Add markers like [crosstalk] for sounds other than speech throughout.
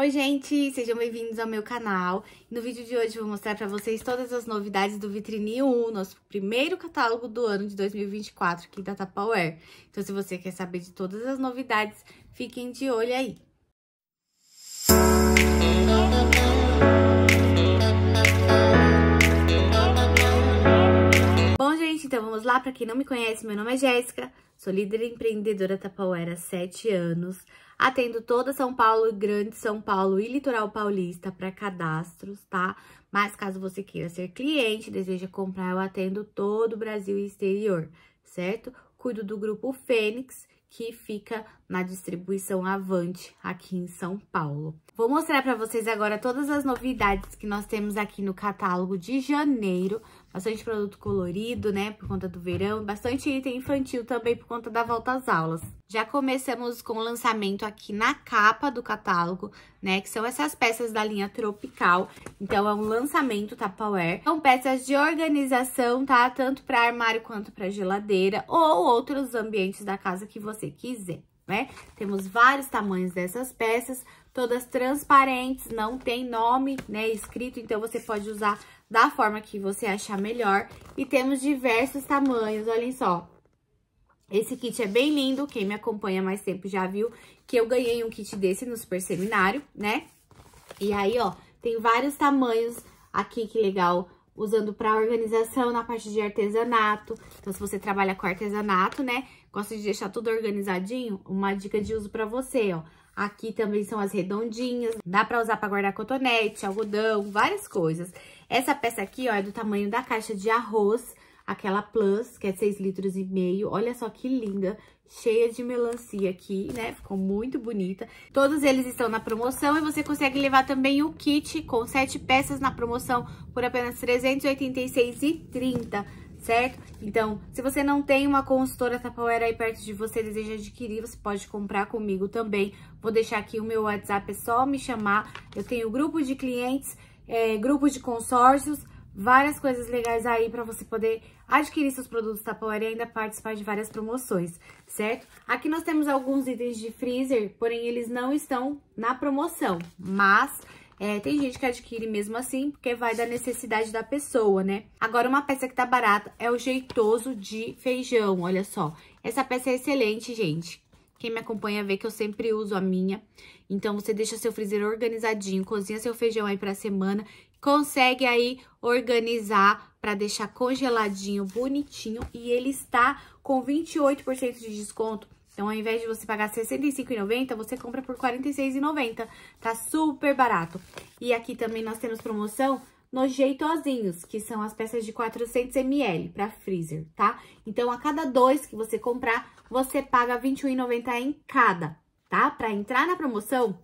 Oi gente, sejam bem-vindos ao meu canal. No vídeo de hoje eu vou mostrar para vocês todas as novidades do Vitrine 1, nosso primeiro catálogo do ano de 2024 aqui da Tupperware. Então se você quer saber de todas as novidades, fiquem de olho aí. Bom gente, então vamos lá. Para quem não me conhece, meu nome é Jéssica, sou líder empreendedora Tupperware há 7 anos. Atendo toda São Paulo, Grande São Paulo e Litoral Paulista para cadastros, tá? Mas caso você queira ser cliente, deseja comprar, eu atendo todo o Brasil e exterior, certo? Cuido do grupo Fênix, que fica na distribuição Avante aqui em São Paulo. Vou mostrar para vocês agora todas as novidades que nós temos aqui no catálogo de janeiro bastante produto colorido, né, por conta do verão, bastante item infantil também por conta da volta às aulas. Já começamos com o lançamento aqui na capa do catálogo, né, que são essas peças da linha Tropical, então é um lançamento Tupperware. São peças de organização, tá, tanto para armário quanto para geladeira ou outros ambientes da casa que você quiser. Né? Temos vários tamanhos dessas peças, todas transparentes, não tem nome, né, escrito, então você pode usar da forma que você achar melhor. E temos diversos tamanhos, olhem só. Esse kit é bem lindo, quem me acompanha mais tempo já viu que eu ganhei um kit desse no super seminário, né? E aí, ó, tem vários tamanhos aqui, que legal, usando para organização na parte de artesanato. Então, se você trabalha com artesanato, né, gosta de deixar tudo organizadinho, uma dica de uso para você, ó. Aqui também são as redondinhas, dá para usar para guardar cotonete, algodão, várias coisas. Essa peça aqui, ó, é do tamanho da caixa de arroz, aquela Plus, que é 6 litros e meio. Olha só que linda, cheia de melancia aqui, né? Ficou muito bonita. Todos eles estão na promoção e você consegue levar também o kit com 7 peças na promoção por apenas R$ 386,30. Certo? Então, se você não tem uma consultora Tupperware aí perto de você e deseja adquirir, você pode comprar comigo também. Vou deixar aqui o meu WhatsApp, é só me chamar. Eu tenho grupo de clientes é, grupos de consórcios, várias coisas legais aí para você poder adquirir seus produtos Tupperware e ainda participar de várias promoções, certo? Aqui nós temos alguns itens de freezer, porém eles não estão na promoção, mas é, tem gente que adquire mesmo assim, porque vai da necessidade da pessoa, né? Agora, uma peça que tá barata é o jeitoso de feijão, olha só. Essa peça é excelente, gente. Quem me acompanha vê que eu sempre uso a minha. Então, você deixa seu freezer organizadinho, cozinha seu feijão aí pra semana. Consegue aí organizar pra deixar congeladinho, bonitinho. E ele está com 28% de desconto. Então, ao invés de você pagar R$ 65,90, você compra por R$ 46,90. Tá super barato. E aqui também nós temos promoção nos jeitozinhos que são as peças de 400 ml para freezer, tá? Então, a cada dois que você comprar, você paga R$ 21,90 em cada, tá? Para entrar na promoção,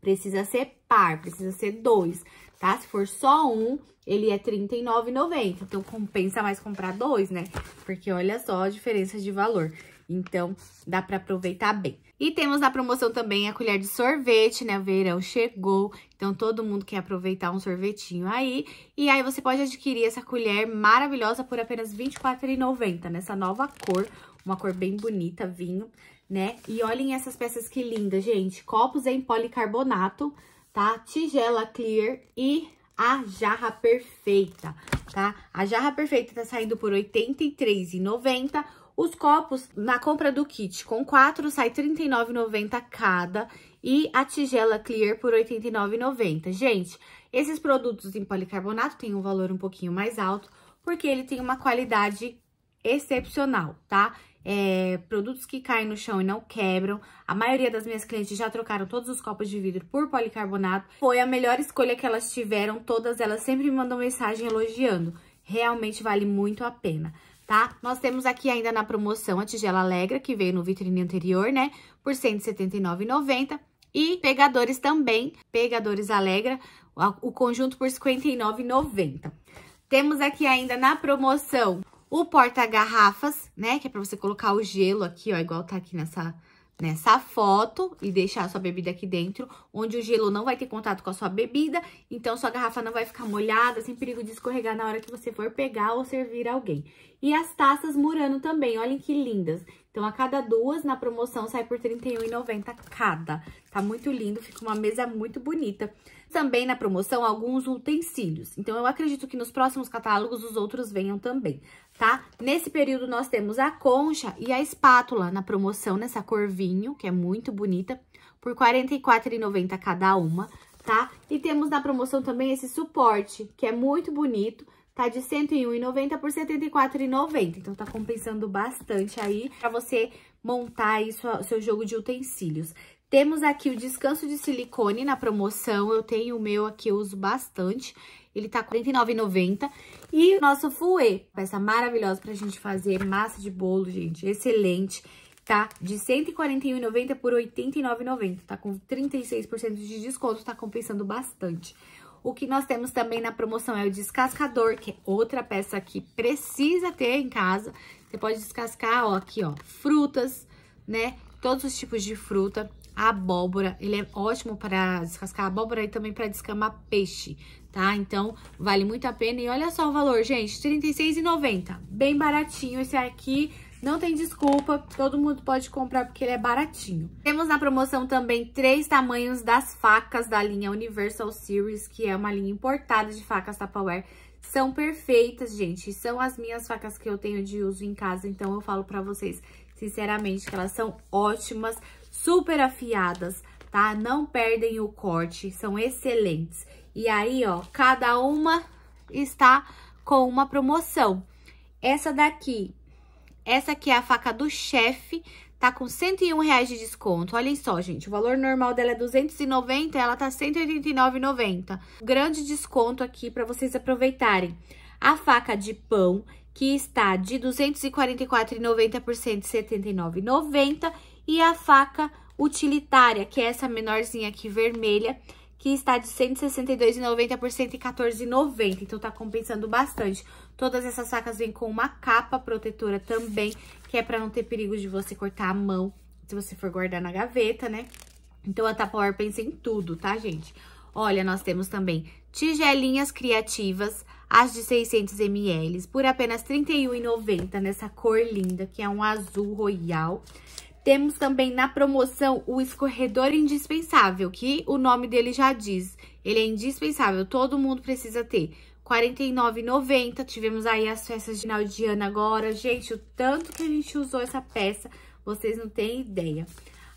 precisa ser par, precisa ser dois, tá? Se for só um, ele é R$ 39,90. Então, compensa mais comprar dois, né? Porque olha só a diferença de valor. Então, dá para aproveitar bem. E temos na promoção também a colher de sorvete, né? O verão chegou, então todo mundo quer aproveitar um sorvetinho aí. E aí você pode adquirir essa colher maravilhosa por apenas R$24,90, nessa né? nova cor, uma cor bem bonita, vinho, né? E olhem essas peças que lindas, gente. Copos em policarbonato, tá? Tigela clear e a jarra perfeita, tá? A jarra perfeita tá saindo por R$83,90, 83,90 os copos, na compra do kit com quatro, sai R$ 39,90 cada e a tigela clear por R$ 89,90. Gente, esses produtos em policarbonato têm um valor um pouquinho mais alto, porque ele tem uma qualidade excepcional, tá? É, produtos que caem no chão e não quebram. A maioria das minhas clientes já trocaram todos os copos de vidro por policarbonato. Foi a melhor escolha que elas tiveram, todas elas sempre me mandam mensagem elogiando. Realmente vale muito a pena tá? Nós temos aqui ainda na promoção a tigela alegra, que veio no vitrine anterior, né? Por R$ 179,90. E pegadores também, pegadores alegra, o conjunto por R$ 59,90. Temos aqui ainda na promoção o porta-garrafas, né? Que é pra você colocar o gelo aqui, ó, igual tá aqui nessa nessa foto e deixar a sua bebida aqui dentro, onde o gelo não vai ter contato com a sua bebida, então sua garrafa não vai ficar molhada, sem perigo de escorregar na hora que você for pegar ou servir alguém. E as taças Murano também, olhem que lindas. Então, a cada duas, na promoção, sai por R$31,90 cada. Tá muito lindo, fica uma mesa muito bonita. Também na promoção, alguns utensílios. Então, eu acredito que nos próximos catálogos os outros venham também, tá? Nesse período, nós temos a concha e a espátula na promoção, nessa cor vinho, que é muito bonita, por R$ 44,90 cada uma, tá? E temos na promoção também esse suporte, que é muito bonito, Tá de 101,90 por 74,90. Então, tá compensando bastante aí pra você montar aí sua, seu jogo de utensílios. Temos aqui o descanso de silicone na promoção. Eu tenho o meu aqui, eu uso bastante. Ele tá R$ 49,90. E o nosso fouet, peça maravilhosa pra gente fazer massa de bolo, gente. Excelente tá? De R$ 141,90 por R$ 89,90. Tá com 36% de desconto, tá compensando bastante. O que nós temos também na promoção é o descascador, que é outra peça que precisa ter em casa. Você pode descascar, ó, aqui, ó, frutas, né? Todos os tipos de fruta. A abóbora, ele é ótimo para descascar abóbora e também para descamar peixe, tá? Então, vale muito a pena. E olha só o valor, gente, R$36,90. Bem baratinho esse aqui. Não tem desculpa, todo mundo pode comprar porque ele é baratinho. Temos na promoção também três tamanhos das facas da linha Universal Series, que é uma linha importada de facas Tupperware. São perfeitas, gente, são as minhas facas que eu tenho de uso em casa, então eu falo pra vocês, sinceramente, que elas são ótimas, super afiadas, tá? Não perdem o corte, são excelentes. E aí, ó, cada uma está com uma promoção. Essa daqui essa aqui é a faca do chefe, tá com 101 reais de desconto. Olhem só, gente, o valor normal dela é 290, ela tá 189,90. Grande desconto aqui para vocês aproveitarem. A faca de pão, que está de 244,90 por 179,90. E a faca utilitária, que é essa menorzinha aqui, vermelha, que está de 162,90 por 114,90. Então, tá compensando bastante. Todas essas facas vêm com uma capa protetora também, que é pra não ter perigo de você cortar a mão, se você for guardar na gaveta, né? Então, a Tupperware pensa em tudo, tá, gente? Olha, nós temos também tigelinhas criativas, as de 600 ml, por apenas R$ 31,90 nessa cor linda, que é um azul royal. Temos também na promoção o escorredor indispensável, que o nome dele já diz. Ele é indispensável, todo mundo precisa ter. 49,90. Tivemos aí as festas de Naldiana agora. Gente, o tanto que a gente usou essa peça, vocês não têm ideia.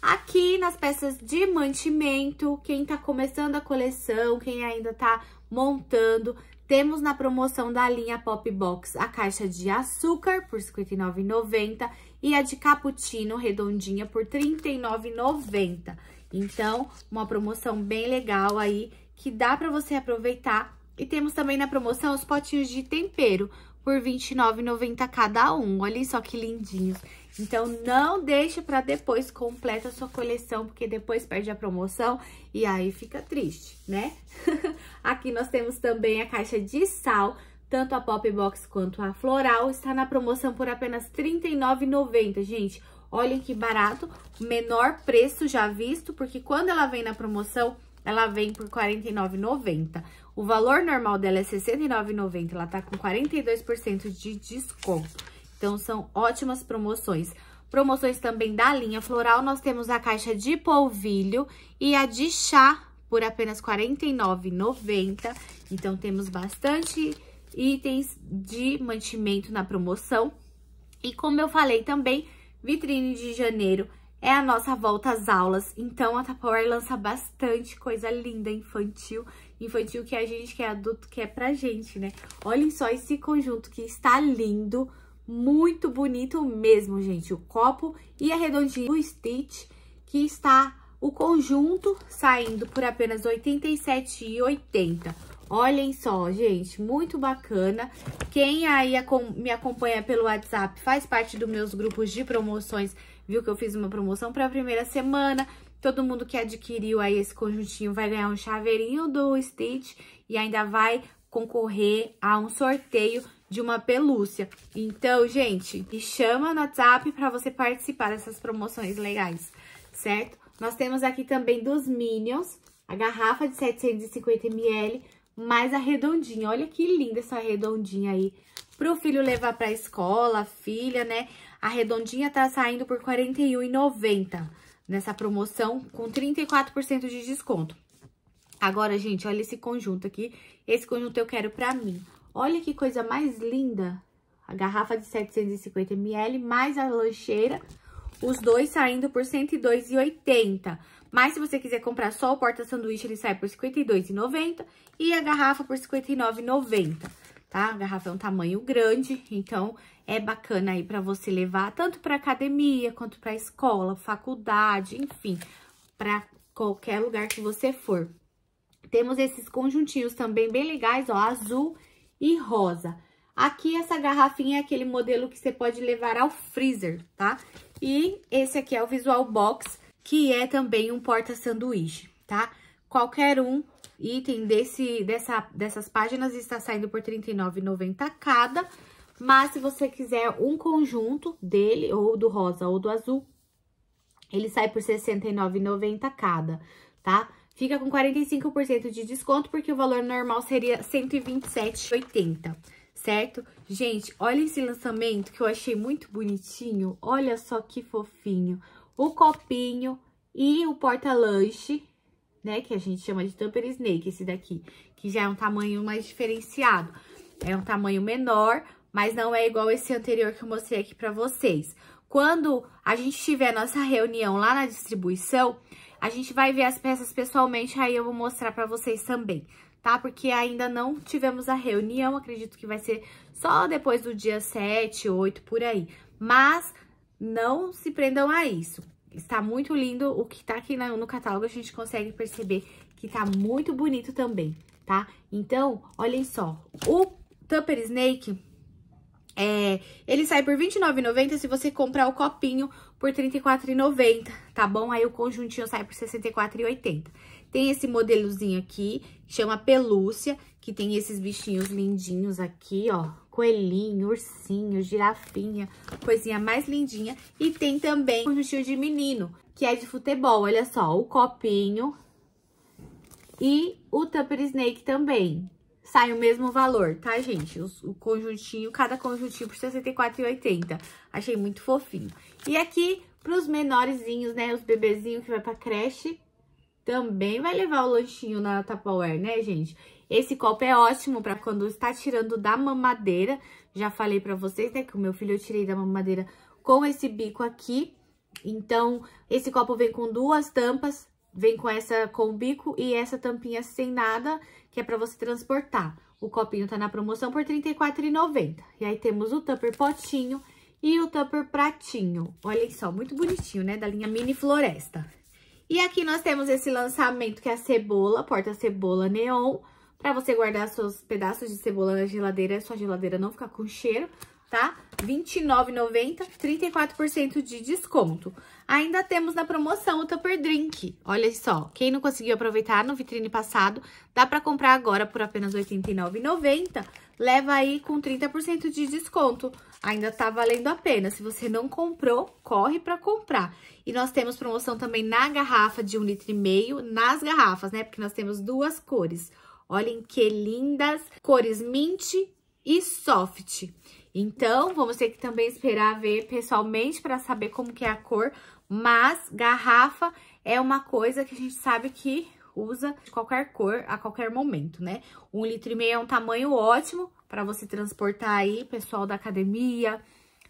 Aqui nas peças de mantimento, quem tá começando a coleção, quem ainda tá montando, temos na promoção da linha Pop Box a caixa de açúcar por R$ 59,90 e a de cappuccino redondinha por R$ 39,90. Então, uma promoção bem legal aí que dá para você aproveitar e temos também na promoção os potinhos de tempero por R$29,90 cada um. Olha só que lindinhos. Então, não deixe para depois, completa a sua coleção, porque depois perde a promoção e aí fica triste, né? [laughs] Aqui nós temos também a caixa de sal, tanto a Pop Box quanto a Floral, está na promoção por apenas R$39,90, gente. Olhem que barato, menor preço já visto, porque quando ela vem na promoção, ela vem por R$ 49,90. O valor normal dela é R$ 69,90, ela tá com 42% de desconto. Então, são ótimas promoções. Promoções também da linha floral, nós temos a caixa de polvilho e a de chá por apenas R$ 49,90. Então, temos bastante itens de mantimento na promoção. E como eu falei também, vitrine de janeiro é a nossa volta às aulas. Então, a Tupperware lança bastante coisa linda, infantil. Infantil que a gente, que é adulto, que é pra gente, né? Olhem só esse conjunto que está lindo, muito bonito mesmo, gente. O copo e a redondinha do Stitch, que está o conjunto saindo por apenas R$ 87,80. Olhem só, gente, muito bacana. Quem aí me acompanha pelo WhatsApp faz parte dos meus grupos de promoções viu que eu fiz uma promoção para a primeira semana. Todo mundo que adquiriu aí esse conjuntinho vai ganhar um chaveirinho do Stitch e ainda vai concorrer a um sorteio de uma pelúcia. Então, gente, me chama no WhatsApp para você participar dessas promoções legais, certo? Nós temos aqui também dos Minions, a garrafa de 750ml, mais a redondinha. Olha que linda essa redondinha aí pro filho levar pra escola, filha, né? A redondinha tá saindo por R$ 41,90 nessa promoção com 34% de desconto. Agora, gente, olha esse conjunto aqui. Esse conjunto eu quero pra mim. Olha que coisa mais linda. A garrafa de 750ml mais a lancheira. Os dois saindo por R$ 102,80. Mas se você quiser comprar só o porta-sanduíche, ele sai por R$ 52,90. E a garrafa por R$ 59,90 tá? A garrafa é um tamanho grande, então é bacana aí para você levar tanto para academia, quanto para escola, faculdade, enfim, para qualquer lugar que você for. Temos esses conjuntinhos também bem legais, ó, azul e rosa. Aqui essa garrafinha é aquele modelo que você pode levar ao freezer, tá? E esse aqui é o Visual Box, que é também um porta-sanduíche, tá? Qualquer um item desse, dessa, dessas páginas está saindo por R$39,90 cada. Mas se você quiser um conjunto dele, ou do rosa ou do azul, ele sai por R$69,90 cada, tá? Fica com 45% de desconto, porque o valor normal seria R$127,80 certo? Gente, olha esse lançamento que eu achei muito bonitinho. Olha só que fofinho. O copinho e o porta-lanche né? Que a gente chama de Tupper Snake, esse daqui. Que já é um tamanho mais diferenciado. É um tamanho menor, mas não é igual esse anterior que eu mostrei aqui pra vocês. Quando a gente tiver nossa reunião lá na distribuição, a gente vai ver as peças pessoalmente, aí eu vou mostrar pra vocês também, tá? Porque ainda não tivemos a reunião, acredito que vai ser só depois do dia 7, 8, por aí. Mas não se prendam a isso está muito lindo. O que tá aqui no catálogo, a gente consegue perceber que tá muito bonito também, tá? Então, olhem só. O Tupper Snake, é, ele sai por R$29,90 se você comprar o copinho por R$34,90, tá bom? Aí o conjuntinho sai por R$64,80. Tem esse modelozinho aqui, chama Pelúcia, que tem esses bichinhos lindinhos aqui, ó coelhinho, ursinho, girafinha, coisinha mais lindinha. E tem também um conjuntinho de menino, que é de futebol, olha só, o copinho e o Tupper Snake também. Sai o mesmo valor, tá, gente? O, o conjuntinho, cada conjuntinho por R$ 64,80. Achei muito fofinho. E aqui, pros menorzinhos, né, os bebezinhos que vai pra creche, também vai levar o lanchinho na Tupperware, né, gente? Esse copo é ótimo para quando está tirando da mamadeira. Já falei para vocês, né, que o meu filho eu tirei da mamadeira com esse bico aqui. Então, esse copo vem com duas tampas, vem com essa com o bico e essa tampinha sem nada, que é para você transportar. O copinho tá na promoção por R$ 34,90. E aí temos o tupper potinho e o tupper pratinho. Olhem só, muito bonitinho, né? Da linha Mini Floresta. E aqui nós temos esse lançamento que é a cebola, porta-cebola neon. Pra você guardar seus pedaços de cebola na geladeira, sua geladeira não ficar com cheiro, tá? R$29,90, 34% de desconto. Ainda temos na promoção o Tupper Drink. Olha só, quem não conseguiu aproveitar no vitrine passado, dá pra comprar agora por apenas R$89,90. Leva aí com 30% de desconto. Ainda tá valendo a pena. Se você não comprou, corre pra comprar. E nós temos promoção também na garrafa de 1,5 litro, nas garrafas, né? Porque nós temos duas cores, Olhem que lindas cores mint e soft. Então, vamos ter que também esperar ver pessoalmente para saber como que é a cor, mas garrafa é uma coisa que a gente sabe que usa de qualquer cor a qualquer momento, né? Um litro e meio é um tamanho ótimo para você transportar aí, pessoal da academia,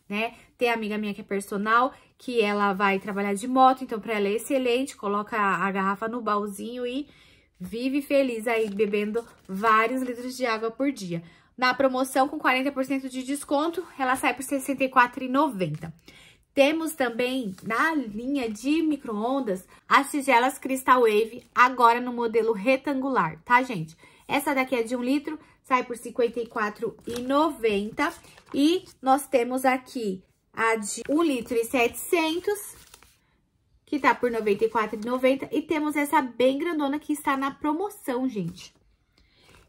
né? Tem amiga minha que é personal, que ela vai trabalhar de moto, então para ela é excelente, coloca a garrafa no baúzinho e Vive feliz aí, bebendo vários litros de água por dia. Na promoção, com 40% de desconto, ela sai por R$ 64,90. Temos também, na linha de micro-ondas, as tigelas Crystal Wave, agora no modelo retangular, tá, gente? Essa daqui é de 1 um litro, sai por R$ 54,90. E nós temos aqui a de 1 litro e 700 que tá por R$ 94,90. E temos essa bem grandona que está na promoção, gente.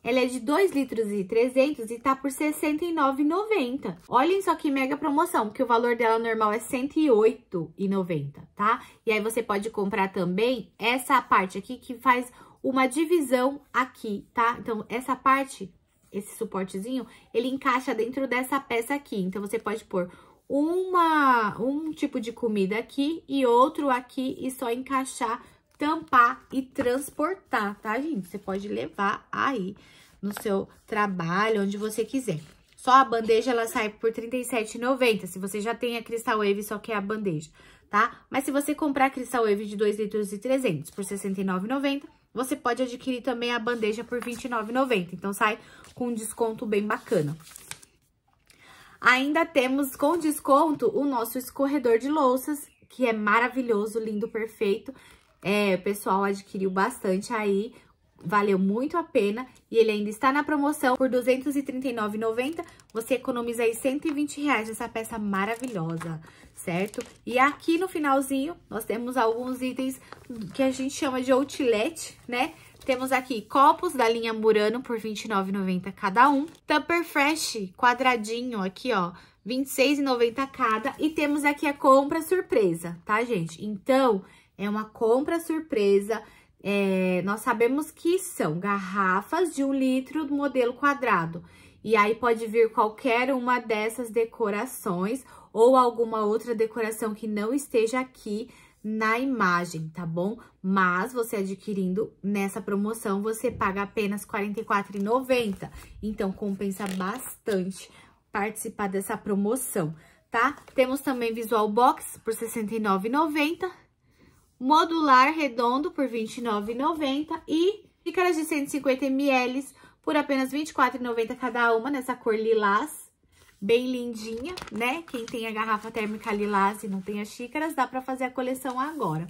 Ela é de 2 litros e 300 e tá por R$ 69,90. Olhem só que mega promoção, porque o valor dela normal é R$ 108,90, tá? E aí você pode comprar também essa parte aqui que faz uma divisão aqui, tá? Então, essa parte, esse suportezinho, ele encaixa dentro dessa peça aqui. Então, você pode pôr uma, um tipo de comida aqui e outro aqui e só encaixar, tampar e transportar, tá, gente? Você pode levar aí no seu trabalho, onde você quiser. Só a bandeja, ela sai por R$37,90, se você já tem a Crystal Wave, só quer é a bandeja, tá? Mas se você comprar a Crystal Wave de 2 litros e 300 por R$69,90, você pode adquirir também a bandeja por R$29,90. Então, sai com um desconto bem bacana, Ainda temos com desconto o nosso escorredor de louças, que é maravilhoso, lindo, perfeito. É, o pessoal adquiriu bastante aí, valeu muito a pena e ele ainda está na promoção por R$ 239,90. Você economiza aí R$ 120 reais nessa peça maravilhosa, certo? E aqui no finalzinho, nós temos alguns itens que a gente chama de outlet, né? Temos aqui copos da linha Murano por R$29,90 29,90 cada um. Tupper Fresh quadradinho aqui, ó, R$26,90 26,90 cada. E temos aqui a compra surpresa, tá, gente? Então, é uma compra surpresa. É, nós sabemos que são garrafas de um litro do modelo quadrado. E aí pode vir qualquer uma dessas decorações ou alguma outra decoração que não esteja aqui na imagem, tá bom? Mas você adquirindo nessa promoção, você paga apenas R$ 44,90. Então, compensa bastante participar dessa promoção, tá? Temos também Visual Box por R$ 69,90. Modular redondo por R$ 29,90. E xícaras de 150 ml por apenas R$ 24,90 cada uma, nessa cor lilás bem lindinha, né? Quem tem a garrafa térmica lilás e não tem as xícaras, dá para fazer a coleção agora.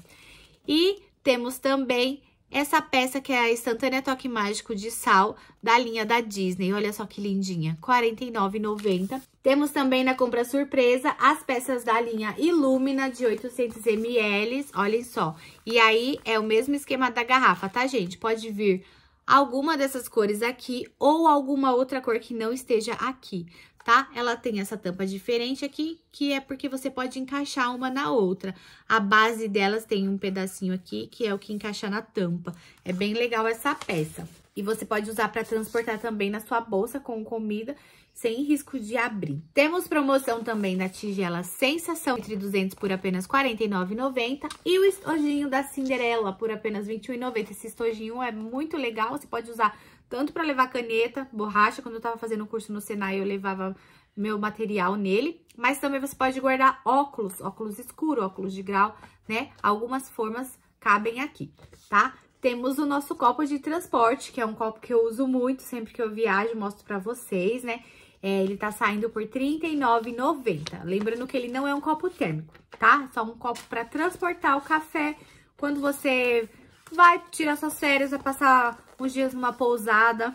E temos também essa peça que é a instantânea toque mágico de sal da linha da Disney. Olha só que lindinha, R$ 49,90. Temos também na compra surpresa as peças da linha Illumina de 800ml, olhem só. E aí é o mesmo esquema da garrafa, tá, gente? Pode vir alguma dessas cores aqui ou alguma outra cor que não esteja aqui tá? Ela tem essa tampa diferente aqui, que é porque você pode encaixar uma na outra. A base delas tem um pedacinho aqui, que é o que encaixa na tampa. É bem legal essa peça. E você pode usar para transportar também na sua bolsa com comida, sem risco de abrir. Temos promoção também da tigela Sensação entre 200 por apenas R$ 49,90 e o estojinho da Cinderela por apenas R$ 21,90. Esse estojinho é muito legal, você pode usar tanto para levar caneta, borracha, quando eu tava fazendo o curso no Senai eu levava meu material nele, mas também você pode guardar óculos, óculos escuro, óculos de grau, né? Algumas formas cabem aqui, tá? Temos o nosso copo de transporte, que é um copo que eu uso muito sempre que eu viajo, mostro pra vocês, né? É, ele tá saindo por R$39,90. Lembrando que ele não é um copo térmico, tá? É só um copo pra transportar o café quando você vai tirar suas férias, vai passar uns dias numa pousada,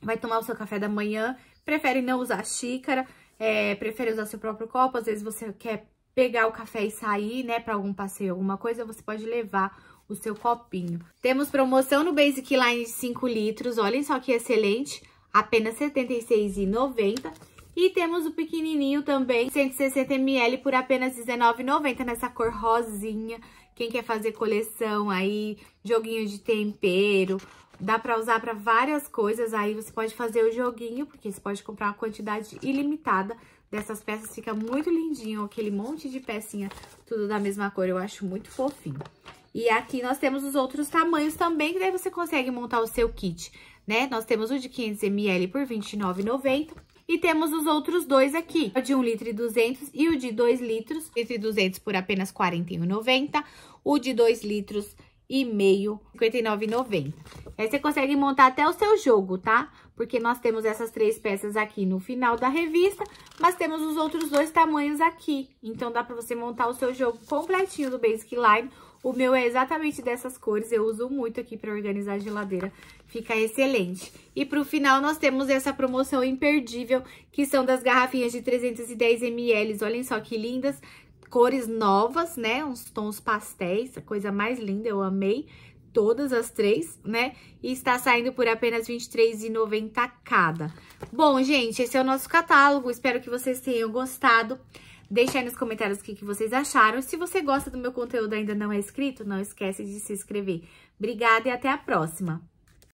vai tomar o seu café da manhã, prefere não usar xícara, é, prefere usar seu próprio copo, às vezes você quer pegar o café e sair, né, para algum passeio, alguma coisa, você pode levar o seu copinho. Temos promoção no Basic Line de 5 litros, olhem só que excelente, apenas R$ 76,90. E temos o pequenininho também, 160ml por apenas R$19,90 nessa cor rosinha. Quem quer fazer coleção aí, joguinho de tempero, Dá pra usar pra várias coisas, aí você pode fazer o joguinho, porque você pode comprar uma quantidade ilimitada dessas peças. Fica muito lindinho, aquele monte de pecinha, tudo da mesma cor, eu acho muito fofinho. E aqui nós temos os outros tamanhos também, que daí você consegue montar o seu kit, né? Nós temos o de 500ml por R$29,90. E temos os outros dois aqui, o de 1 litro e 200 e o de 2 litros, entre 200 por apenas R$41,90. 41,90. O de 2 litros e meio 59,90. Aí você consegue montar até o seu jogo, tá? Porque nós temos essas três peças aqui no final da revista, mas temos os outros dois tamanhos aqui. Então, dá pra você montar o seu jogo completinho do Basic Line. O meu é exatamente dessas cores, eu uso muito aqui pra organizar a geladeira, fica excelente. E pro final, nós temos essa promoção imperdível, que são das garrafinhas de 310ml, olhem só que lindas, cores novas, né? Uns tons pastéis, a coisa mais linda, eu amei todas as três, né? E está saindo por apenas R$23,90 cada. Bom, gente, esse é o nosso catálogo, espero que vocês tenham gostado. Deixe aí nos comentários o que, que vocês acharam. Se você gosta do meu conteúdo e ainda não é inscrito, não esquece de se inscrever. Obrigada e até a próxima!